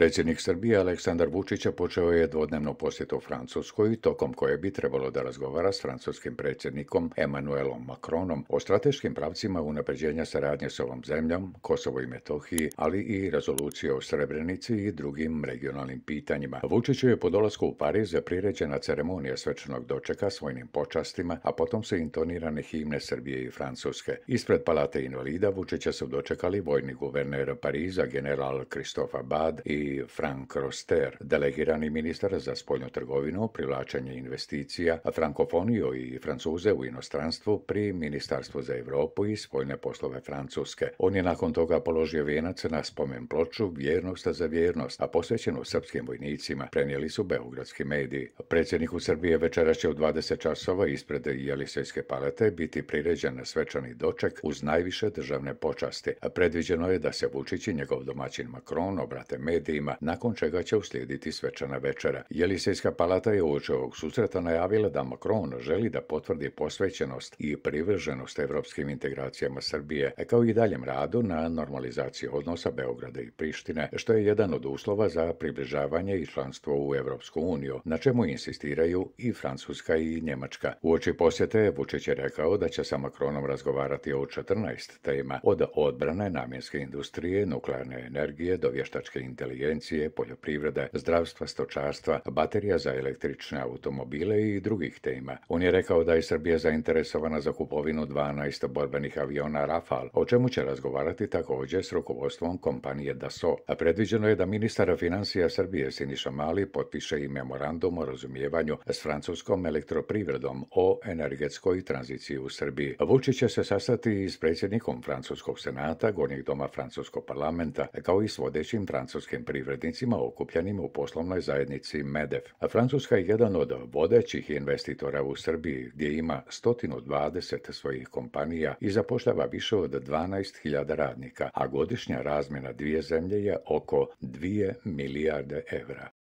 Predsjednik Srbije Aleksandar Vučića počeo je dvodnevnu posjetu Francuskoj, tokom koje bi trebalo da razgovara s francuskim predsjednikom Emmanuelom Macronom o strateškim pravcima unapređenja saradnje s ovom zemljom, Kosovo i Metohiji, ali i rezolucije o Srebrenici i drugim regionalnim pitanjima. Vučiću je po dolasku u Pariz priređena ceremonija svečanog dočeka s vojnim počastima, a potom su intonirane himne Srbije i Francuske. Ispred Palate invalida Vučića su dočekali vojni guverner Pariza general Kristofa Bad i Frank Roster, delegirani ministar za spoljnu trgovinu, privlačenje investicija, frankofoniju i francuze u inostranstvu pri Ministarstvu za Europu i spoljne poslove Francuske. On je nakon toga položio vijenac na spomen ploču Vjernost za vjernost, a u srpskim vojnicima prenijeli su beogradski mediji. Predsjedniku Srbije večeras će u 20 časova ispred Jelisejske palete biti priređen na svečani doček uz najviše državne počasti. Predviđeno je da se Vučić i njegov domaćin Macron obrate mediji medijima, nakon čega će uslijediti svečana večera. Jelisejska palata je uoče ovog susreta najavila da Macron želi da potvrdi posvećenost i privrženost evropskim integracijama Srbije, kao i daljem radu na normalizaciji odnosa Beograda i Prištine, što je jedan od uslova za približavanje i članstvo u Evropsku uniju, na čemu insistiraju i Francuska i Njemačka. U oči posjete Vučić je rekao da će sa Macronom razgovarati o 14 tema, od odbrane namjenske industrije, nuklearne energije do vještačke inteligencije inteligencije, poljoprivrede, zdravstva, stočarstva, baterija za električne automobile i drugih tema. On je rekao da je Srbija zainteresovana za kupovinu 12 borbenih aviona Rafal, o čemu će razgovarati također s rukovodstvom kompanije Dassault. A predviđeno je da ministar financija Srbije Siniša Mali potpiše i memorandum o razumijevanju s francuskom elektroprivredom o energetskoj tranziciji u Srbiji. Vučić će se sastati i s predsjednikom Francuskog senata, gornjeg doma Francuskog parlamenta, kao i s vodećim francuskim privrednicima okupljenim u poslovnoj zajednici Medef. Francuska je jedan od vodećih investitora u Srbiji gdje ima 120 svojih kompanija i zapošljava više od 12.000 radnika, a godišnja razmjena dvije zemlje je oko 2 milijarde evra.